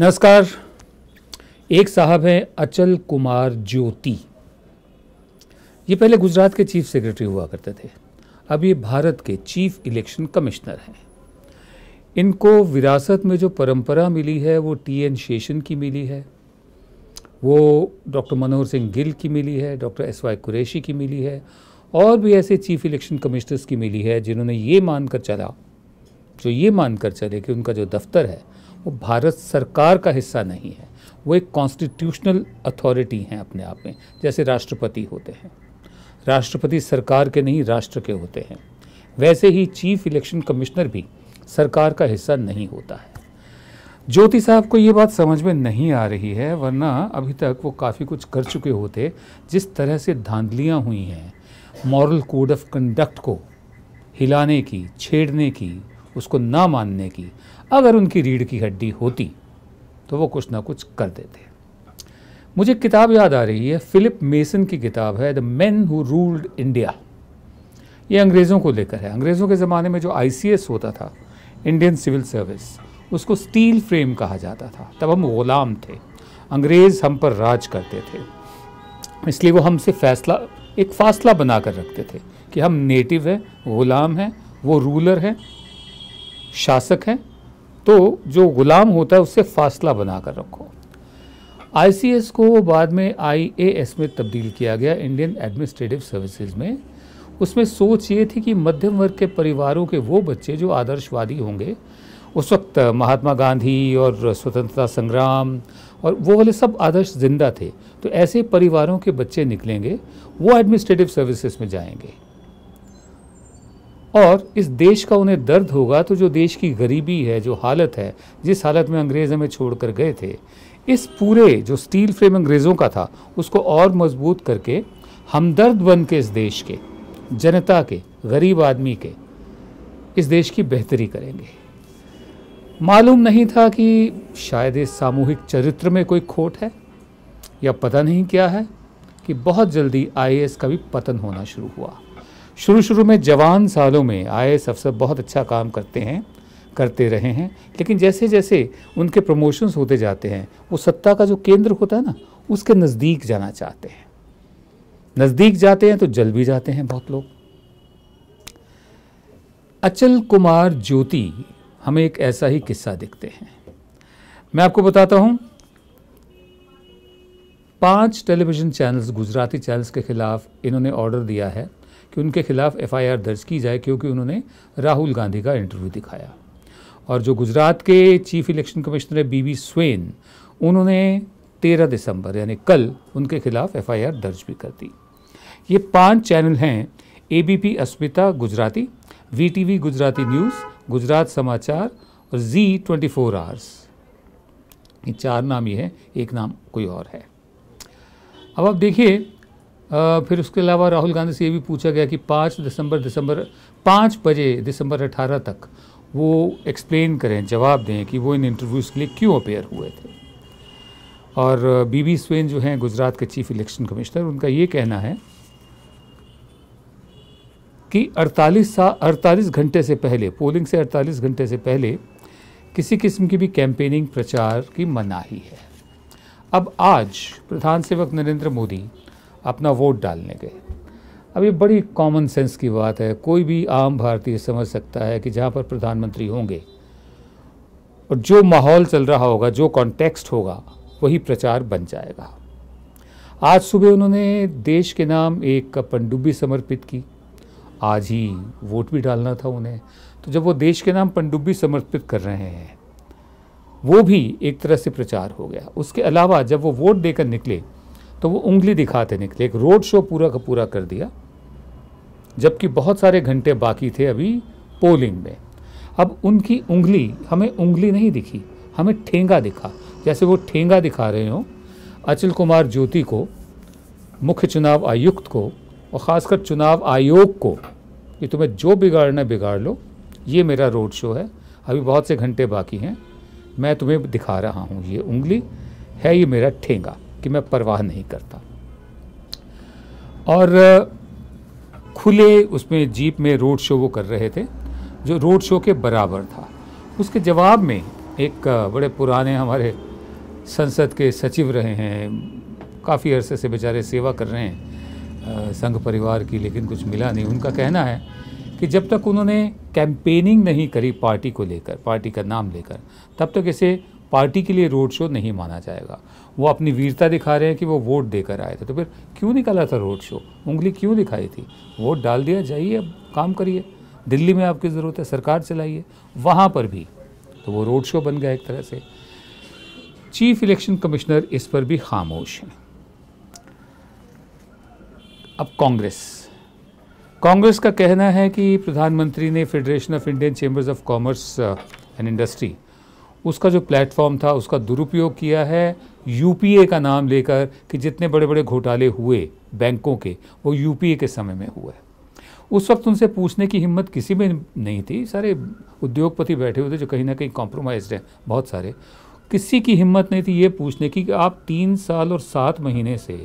नमस्कार एक साहब हैं अचल कुमार ज्योति ये पहले गुजरात के चीफ सेक्रेटरी हुआ करते थे अब ये भारत के चीफ इलेक्शन कमिश्नर हैं इनको विरासत में जो परंपरा मिली है वो टी एन शेषन की मिली है वो डॉक्टर मनोहर सिंह गिल की मिली है डॉक्टर एस वाई कुरैशी की मिली है और भी ऐसे चीफ इलेक्शन कमिश्नर्स की मिली है जिन्होंने ये मानकर चला जो ये मानकर चले कि उनका जो दफ्तर है वो भारत सरकार का हिस्सा नहीं है वो एक कॉन्स्टिट्यूशनल अथॉरिटी हैं अपने आप में जैसे राष्ट्रपति होते हैं राष्ट्रपति सरकार के नहीं राष्ट्र के होते हैं वैसे ही चीफ इलेक्शन कमिश्नर भी सरकार का हिस्सा नहीं होता है ज्योति साहब को ये बात समझ में नहीं आ रही है वरना अभी तक वो काफ़ी कुछ कर चुके होते जिस तरह से धांधलियाँ हुई हैं मॉरल कोड ऑफ कंडक्ट को हिलाने की छेड़ने की उसको ना मानने की अगर उनकी रीढ़ की हड्डी होती तो वो कुछ ना कुछ कर देते मुझे किताब याद आ रही है फिलिप मेसन की किताब है the man who ruled India ये अंग्रेज़ों को लेकर है अंग्रेज़ों के ज़माने में जो आई होता था इंडियन सिविल सर्विस उसको स्टील फ्रेम कहा जाता था तब हम ग़ुलाम थे अंग्रेज़ हम पर राज करते थे इसलिए वो हमसे फैसला एक फासला बना कर रखते थे कि हम नेटिव हैं ग़ुलाम हैं वो रूलर हैं शासक हैं तो जो ग़ुलाम होता है उससे फासला बना कर रखो आईसीएस को बाद में आईएएस में तब्दील किया गया इंडियन एडमिनिस्ट्रेटिव सर्विसेज में उसमें सोच ये थी कि मध्यम वर्ग के परिवारों के वो बच्चे जो आदर्शवादी होंगे उस वक्त महात्मा गांधी और स्वतंत्रता संग्राम और वो वाले सब आदर्श जिंदा थे तो ऐसे परिवारों के बच्चे निकलेंगे वो एडमिनिस्ट्रेटिव सर्विसेज में जाएंगे और इस देश का उन्हें दर्द होगा तो जो देश की गरीबी है जो हालत है जिस हालत में अंग्रेज़ हमें छोड़ कर गए थे इस पूरे जो स्टील फ्रेम अंग्रेज़ों का था उसको और मजबूत करके हमदर्द बन के इस देश के जनता के गरीब आदमी के इस देश की बेहतरी करेंगे मालूम नहीं था कि शायद इस सामूहिक चरित्र में कोई खोट है या पता नहीं क्या है कि बहुत जल्दी आई का भी पतन होना शुरू हुआ शुरू शुरू में जवान सालों में आई अफसर बहुत अच्छा काम करते हैं करते रहे हैं लेकिन जैसे जैसे उनके प्रमोशंस होते जाते हैं वो सत्ता का जो केंद्र होता है ना उसके नज़दीक जाना चाहते हैं नज़दीक जाते हैं तो जल भी जाते हैं बहुत लोग अचल कुमार ज्योति हमें एक ऐसा ही किस्सा दिखते हैं मैं आपको बताता हूँ पांच टेलीविज़न चैनल्स गुजराती चैनल्स के ख़िलाफ़ इन्होंने ऑर्डर दिया है कि उनके खिलाफ़ एफआईआर दर्ज की जाए क्योंकि उन्होंने राहुल गांधी का इंटरव्यू दिखाया और जो गुजरात के चीफ इलेक्शन कमिश्नर है बी स्वेन उन्होंने तेरह दिसंबर यानी कल उनके खिलाफ एफ दर्ज भी कर दी ये पांच चैनल हैं ABP Asmita Gujarati V Gujarati news Gujarat Samachar और जी ट्वेंटी फोर आवर्स ये चार नाम ये हैं एक नाम कोई और है अब आप देखिए फिर उसके अलावा राहुल गांधी से ये भी पूछा गया कि पाँच दिसंबर दिसंबर पाँच बजे दिसंबर अठारह तक वो एक्सप्लेन करें जवाब दें कि वो इन इंटरव्यूज़ के लिए क्यों अपेयर हुए थे और बी बी स्वेन जो हैं गुजरात के चीफ इलेक्शन कमिश्नर उनका ये कहना है कि 48 सा 48 घंटे से पहले पोलिंग से 48 घंटे से पहले किसी किस्म की भी कैंपेनिंग प्रचार की मनाही है अब आज प्रधान सेवक नरेंद्र मोदी अपना वोट डालने गए अब ये बड़ी कॉमन सेंस की बात है कोई भी आम भारतीय समझ सकता है कि जहाँ पर प्रधानमंत्री होंगे और जो माहौल चल रहा होगा जो कॉन्टेक्स्ट होगा वही प्रचार बन जाएगा आज सुबह उन्होंने देश के नाम एक पनडुब्बी समर्पित की आज ही वोट भी डालना था उन्हें तो जब वो देश के नाम पनडुब्बी समर्पित कर रहे हैं वो भी एक तरह से प्रचार हो गया उसके अलावा जब वो वोट देकर निकले तो वो उंगली दिखाते निकले एक रोड शो पूरा का पूरा कर दिया जबकि बहुत सारे घंटे बाकी थे अभी पोलिंग में अब उनकी उंगली हमें उंगली नहीं दिखी हमें ठेंगा दिखा जैसे वो ठेंगा दिखा रहे हों अचल कुमार ज्योति को मुख्य चुनाव आयुक्त को और ख़ासकर चुनाव आयोग को कि तुम्हें जो बिगाड़ना बिगाड़ लो ये मेरा रोड शो है अभी बहुत से घंटे बाकी हैं मैं तुम्हें दिखा रहा हूँ ये उंगली है ये मेरा ठेंगा कि मैं परवाह नहीं करता और खुले उसमें जीप में रोड शो वो कर रहे थे जो रोड शो के बराबर था उसके जवाब में एक बड़े पुराने हमारे संसद के सचिव रहे हैं काफ़ी अरसे से बेचारे सेवा कर रहे हैं संघ परिवार की लेकिन कुछ मिला नहीं उनका कहना है कि जब तक उन्होंने कैंपेनिंग नहीं करी पार्टी को लेकर पार्टी का नाम लेकर तब तक इसे पार्टी के लिए रोड शो नहीं माना जाएगा वो अपनी वीरता दिखा रहे हैं कि वो वोट देकर आए थे तो फिर क्यों निकाला था रोड शो उंगली क्यों दिखाई थी वोट डाल दिया जाइए अब काम करिए दिल्ली में आपकी ज़रूरत है सरकार चलाइए वहाँ पर भी तो वो रोड शो बन गया एक तरह से चीफ इलेक्शन कमिश्नर इस पर भी खामोश हैं अब कांग्रेस कांग्रेस का कहना है कि प्रधानमंत्री ने federation of Indian chambers of commerce and industry उसका जो प्लेटफॉर्म था उसका दुरुपयोग किया है यूपीए का नाम लेकर कि जितने बड़े बड़े घोटाले हुए बैंकों के वो यूपीए के समय में हुआ है उस वक्त उनसे पूछने की हिम्मत किसी में नहीं थी सारे उद्योगपति बैठे हुए थे जो कहीं ना कहीं कॉम्प्रोमाइज हैं बहुत सारे किसी की हिम्मत नहीं थी ये पूछने की कि आप तीन साल और सात महीने से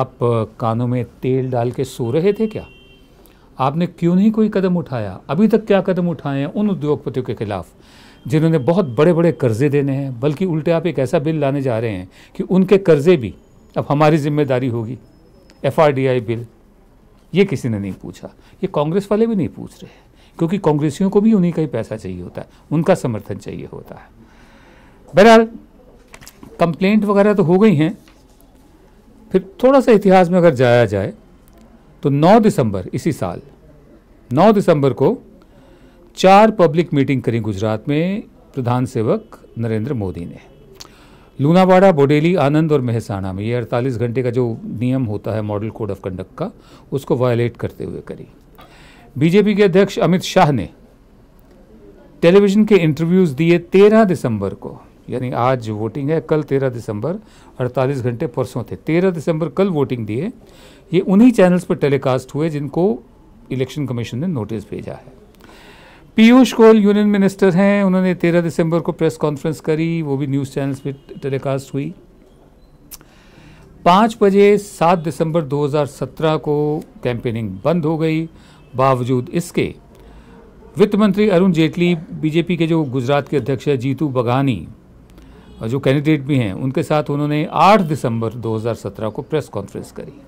आप कानों में तेल डाल के सो रहे थे क्या आपने क्यों नहीं कोई कदम उठाया अभी तक क्या कदम उठाए हैं उन उद्योगपतियों के खिलाफ जिन्होंने बहुत बड़े बड़े कर्जे देने हैं बल्कि उल्टे आप एक ऐसा बिल लाने जा रहे हैं कि उनके कर्जे भी अब हमारी जिम्मेदारी होगी एफ बिल ये किसी ने नहीं पूछा ये कांग्रेस वाले भी नहीं पूछ रहे क्योंकि कांग्रेसियों को भी उन्हीं का ही पैसा चाहिए होता है उनका समर्थन चाहिए होता है बहरहाल कंप्लेंट वगैरह तो हो गई हैं फिर थोड़ा सा इतिहास में अगर जाया जाए तो 9 दिसंबर इसी साल 9 दिसंबर को चार पब्लिक मीटिंग करी गुजरात में प्रधान सेवक नरेंद्र मोदी ने लूनावाड़ा बोडेली आनंद और मेहसाणा में ये 48 घंटे का जो नियम होता है मॉडल कोड ऑफ कंडक्ट का उसको वायलेट करते हुए करी बीजेपी के अध्यक्ष अमित शाह ने टेलीविज़न के इंटरव्यूज़ दिए 13 दिसंबर को यानी आज वोटिंग है कल 13 दिसंबर 48 घंटे परसों थे 13 दिसंबर कल वोटिंग दिए ये उन्हीं चैनल्स पर टेलीकास्ट हुए जिनको इलेक्शन कमीशन ने नोटिस भेजा है पीयूष गोयल यूनियन मिनिस्टर हैं उन्होंने तेरह दिसंबर को प्रेस कॉन्फ्रेंस करी वो भी न्यूज़ चैनल्स पे टेलीकास्ट हुई पाँच बजे सात दिसंबर 2017 को कैंपेनिंग बंद हो गई बावजूद इसके वित्त मंत्री अरुण जेटली बीजेपी के जो गुजरात के अध्यक्ष है जीतू बघानी जो कैंडिडेट भी हैं उनके साथ उन्होंने 8 दिसंबर 2017 को प्रेस कॉन्फ्रेंस करी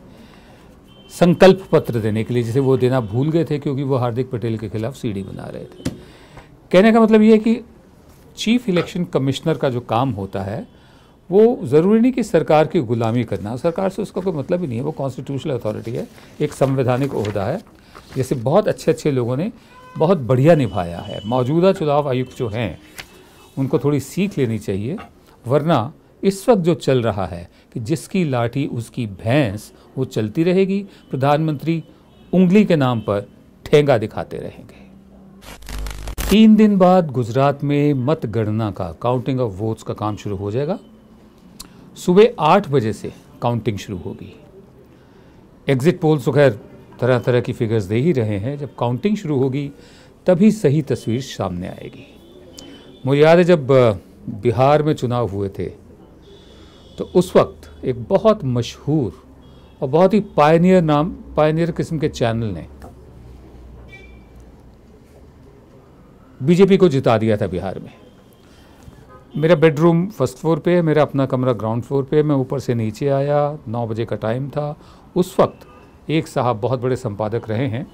संकल्प पत्र देने के लिए जिसे वो देना भूल गए थे क्योंकि वो हार्दिक पटेल के खिलाफ सीढ़ी बना रहे थे कहने का मतलब ये है कि चीफ इलेक्शन कमिश्नर का जो काम होता है वो ज़रूरी नहीं कि सरकार की गुलामी करना सरकार से उसका कोई मतलब ही नहीं है वो कॉन्स्टिट्यूशनल अथॉरिटी है एक संवैधानिक अहदा है जैसे बहुत अच्छे अच्छे लोगों ने बहुत बढ़िया निभाया है मौजूदा चुनाव आयुक्त जो हैं उनको थोड़ी सीख लेनी चाहिए वरना इस वक्त जो चल रहा है कि जिसकी लाठी उसकी भैंस वो चलती रहेगी प्रधानमंत्री उंगली के नाम पर ठेंगा दिखाते रहेंगे तीन दिन बाद गुजरात में मतगणना का काउंटिंग ऑफ वोट्स का काम शुरू हो जाएगा सुबह आठ बजे से काउंटिंग शुरू होगी एग्जिट पोल्स तो खैर तरह तरह की फिगर्स दे ही रहे हैं जब काउंटिंग शुरू होगी तभी सही तस्वीर सामने आएगी मुझे याद है जब बिहार में चुनाव हुए थे तो उस वक्त एक बहुत मशहूर और बहुत ही पायनियर नाम पायनियर किस्म के चैनल ने बीजेपी को जिता दिया था बिहार में मेरा बेडरूम फर्स्ट फ्लोर पे है मेरा अपना कमरा ग्राउंड फ्लोर पे है मैं ऊपर से नीचे आया नौ बजे का टाइम था उस वक्त एक साहब बहुत बड़े संपादक रहे हैं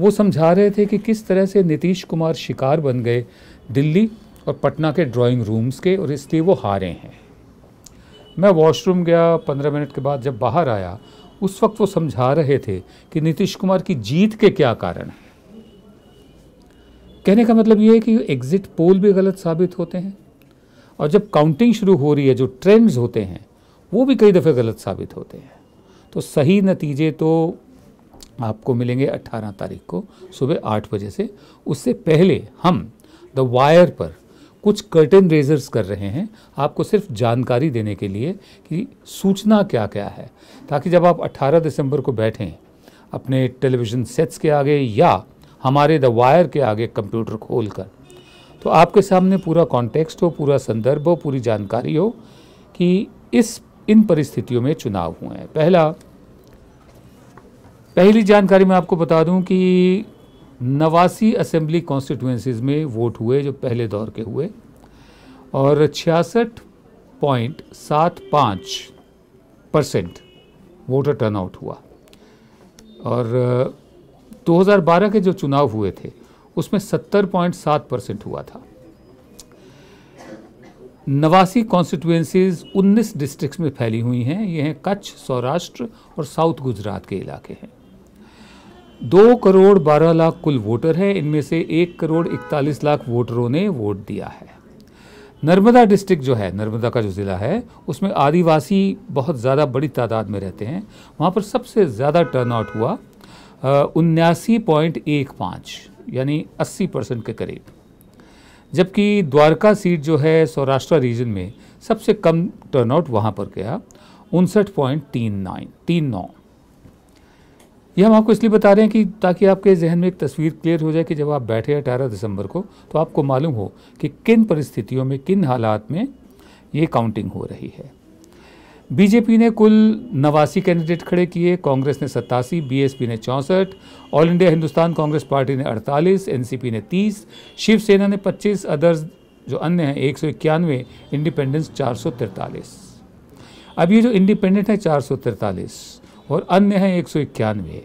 वो समझा रहे थे कि किस तरह से नीतीश कुमार शिकार बन गए दिल्ली और पटना के ड्राइंग रूम्स के और इसलिए वो हारे हैं मैं वॉशरूम गया पंद्रह मिनट के बाद जब बाहर आया उस वक्त वो समझा रहे थे कि नीतीश कुमार की जीत के क्या कारण हैं कहने का मतलब ये है कि एग्ज़िट पोल भी गलत साबित होते हैं और जब काउंटिंग शुरू हो रही है जो ट्रेंड्स होते हैं वो भी कई दफ़े गलत साबित होते हैं तो सही नतीजे तो आपको मिलेंगे 18 तारीख को सुबह 8 बजे से उससे पहले हम द वायर पर कुछ कर्टन रेजर्स कर रहे हैं आपको सिर्फ जानकारी देने के लिए कि सूचना क्या क्या है ताकि जब आप 18 दिसंबर को बैठें अपने टेलीविज़न सेट्स के आगे या हमारे द वायर के आगे कंप्यूटर खोल कर तो आपके सामने पूरा कॉन्टेक्स्ट हो पूरा संदर्भ हो पूरी जानकारी हो कि इस इन परिस्थितियों में चुनाव हुए हैं पहला पहली जानकारी मैं आपको बता दूं कि नवासी असेंबली कॉन्स्टिट्यूंसीज में वोट हुए जो पहले दौर के हुए और छियासठ पॉइंट सात पाँच परसेंट वोटर टर्नआउट हुआ और 2012 के जो चुनाव हुए थे उसमें सत्तर पॉइंट सात परसेंट हुआ था नवासी कॉन्स्टिट्यूएंसीज 19 डिस्ट्रिक्ट्स में फैली हुई हैं ये हैं कच्छ सौराष्ट्र और साउथ गुजरात के इलाके हैं दो करोड़ बारह लाख कुल वोटर हैं इनमें से एक करोड़ इकतालीस लाख वोटरों ने वोट दिया है नर्मदा डिस्ट्रिक्ट जो है नर्मदा का जो ज़िला है उसमें आदिवासी बहुत ज़्यादा बड़ी तादाद में रहते हैं वहाँ पर सबसे ज़्यादा टर्नआउट हुआ उन्यासी पॉइंट एक पाँच यानी अस्सी परसेंट के करीब जबकि द्वारका सीट जो है सौराष्ट्र रीजन में सबसे कम टर्नआउट वहाँ पर गया उनसठ पॉइंट तीन नाइन तीन नौ ये हम आपको इसलिए बता रहे हैं कि ताकि आपके जहन में एक तस्वीर क्लियर हो जाए कि जब आप बैठे अठारह दिसंबर को तो आपको मालूम हो कि किन परिस्थितियों में किन हालात में ये काउंटिंग हो रही है बीजेपी ने कुल नवासी कैंडिडेट खड़े किए कांग्रेस ने सत्तासी बीएसपी ने चौंसठ all India Hindustan Congress party ने 48, एनसीपी ने 30, शिवसेना ने 25, अदर्स जो अन्य हैं एक सौ इक्यानवे इंडिपेंडेंस चार सौ तिरतालीस अब ये जो इंडिपेंडेंट है चार सौ तिरतालीस और अन्य हैं एक सौ इक्यानवे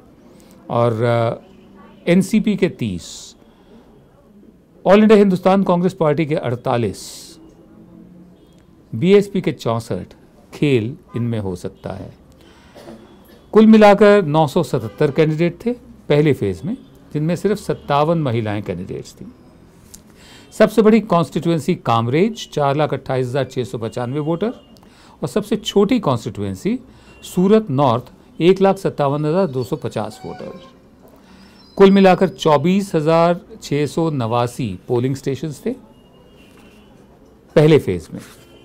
और एन के तीस all India Hindustan Congress party के अड़तालीस बीएसपी के चौंसठ खेल इनमें हो सकता है कुल मिलाकर 977 कैंडिडेट थे पहले फेज में जिनमें सिर्फ सत्तावन महिलाएं कैंडिडेट्स थी सबसे बड़ी कॉन्स्टिट्यूएंसी कामरेज चार लाख अट्ठाईस हज़ार छः सौ पचानवे वोटर और सबसे छोटी कॉन्स्टिट्यूएंसी सूरत नॉर्थ एक लाख सत्तावन हज़ार दो सौ पचास वोटर कुल मिलाकर चौबीस हज़ार छः सौ नवासी पोलिंग स्टेशन थे पहले फेज़ में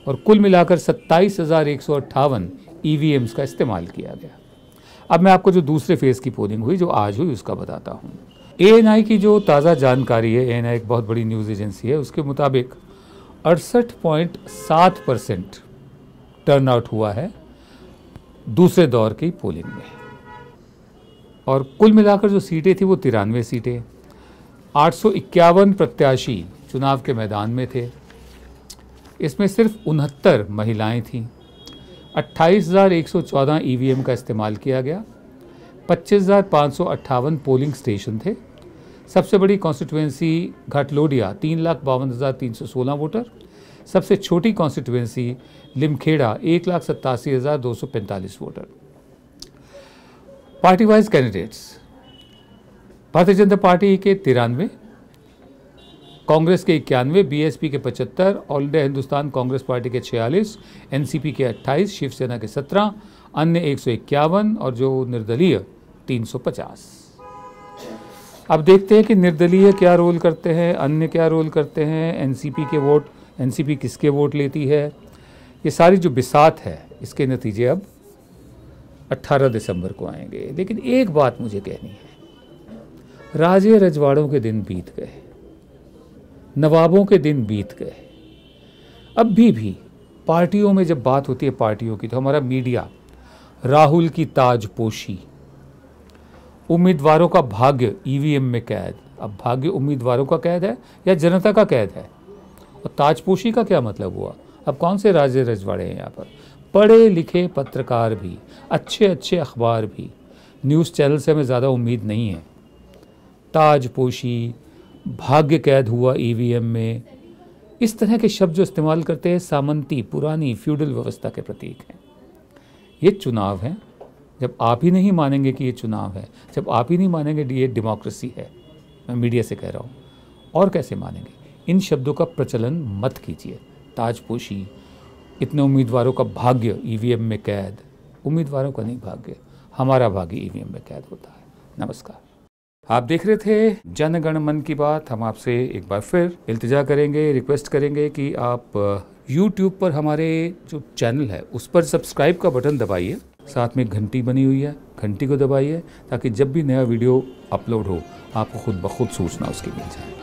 और कुल मिलाकर सत्ताईस हज़ार एक सौ अट्ठावन ई e का इस्तेमाल किया गया अब मैं आपको जो दूसरे फेज़ की पोलिंग हुई जो आज हुई उसका बताता हूँ ए की जो ताज़ा जानकारी है ए एक बहुत बड़ी न्यूज़ एजेंसी है उसके मुताबिक अड़सठ पॉइंट सात परसेंट टर्न आउट हुआ है दूसरे दौर की पोलिंग में और कुल मिलाकर जो सीटें थी वो तिरानवे सीटें आठ प्रत्याशी चुनाव के मैदान में थे इसमें सिर्फ उनहत्तर महिलाएं थीं 28,114 ईवीएम का इस्तेमाल किया गया पच्चीस पोलिंग स्टेशन थे सबसे बड़ी कॉन्स्टिट्यूएंसी घाटलोडिया तीन लाख बावन हज़ार तीन सौ सोलह वोटर सबसे छोटी कॉन्स्टिट्यूएंसी लिमखेड़ा एक लाख सत्तासी हज़ार दो सौ पैंतालीस वोटर पार्टी वाइज कैंडिडेट्स भारतीय जनता पार्टी के तिरानवे कांग्रेस के इक्यानवे बीएसपी के पचहत्तर all India Hindustan Congress party के छियालीस एनसीपी के अट्ठाईस शिवसेना के सत्रह अन्य एक सौ इक्यावन और जो निर्दलीय तीन सौ पचास अब देखते हैं कि निर्दलीय क्या रोल करते हैं अन्य क्या रोल करते हैं एनसीपी के वोट एनसीपी किसके वोट लेती है ये सारी जो बिसात है इसके नतीजे अब 18 दिसंबर को आएंगे लेकिन एक बात मुझे कहनी है राजे रजवाड़ों के दिन बीत गए नवाबों के दिन बीत गए अब भी भी पार्टियों में जब बात होती है पार्टियों की तो हमारा मीडिया राहुल की ताजपोशी उम्मीदवारों का भाग्य ईवीएम में कैद अब भाग्य उम्मीदवारों का कैद है या जनता का कैद है और ताजपोशी का क्या मतलब हुआ अब कौन से राजे रजवाड़े हैं यहाँ पर पढ़े लिखे पत्रकार भी अच्छे अच्छे अखबार भी न्यूज़ चैनल से हमें ज़्यादा उम्मीद नहीं है ताजपोशी भाग्य कैद हुआ ईवीएम में इस तरह के शब्द जो इस्तेमाल करते हैं सामंती पुरानी फ्यूडल व्यवस्था के प्रतीक हैं ये चुनाव हैं जब आप ही नहीं मानेंगे कि ये चुनाव है जब आप ही नहीं मानेंगे ये डेमोक्रेसी है मैं मीडिया से कह रहा हूँ और कैसे मानेंगे इन शब्दों का प्रचलन मत कीजिए ताजपोशी इतने उम्मीदवारों का भाग्य ईवीएम e में कैद उम्मीदवारों का नहीं भाग्य हमारा भाग्य ईवीएम e में कैद होता है नमस्कार आप देख रहे थे जनगण मन की बात हम आपसे एक बार फिर इल्तजा करेंगे रिक्वेस्ट करेंगे कि आप YouTube पर हमारे जो चैनल है उस पर सब्सक्राइब का बटन दबाइए साथ में घंटी बनी हुई है घंटी को दबाइए ताकि जब भी नया वीडियो अपलोड हो आपको खुद ब खुद सूचना उसकी मिल जाए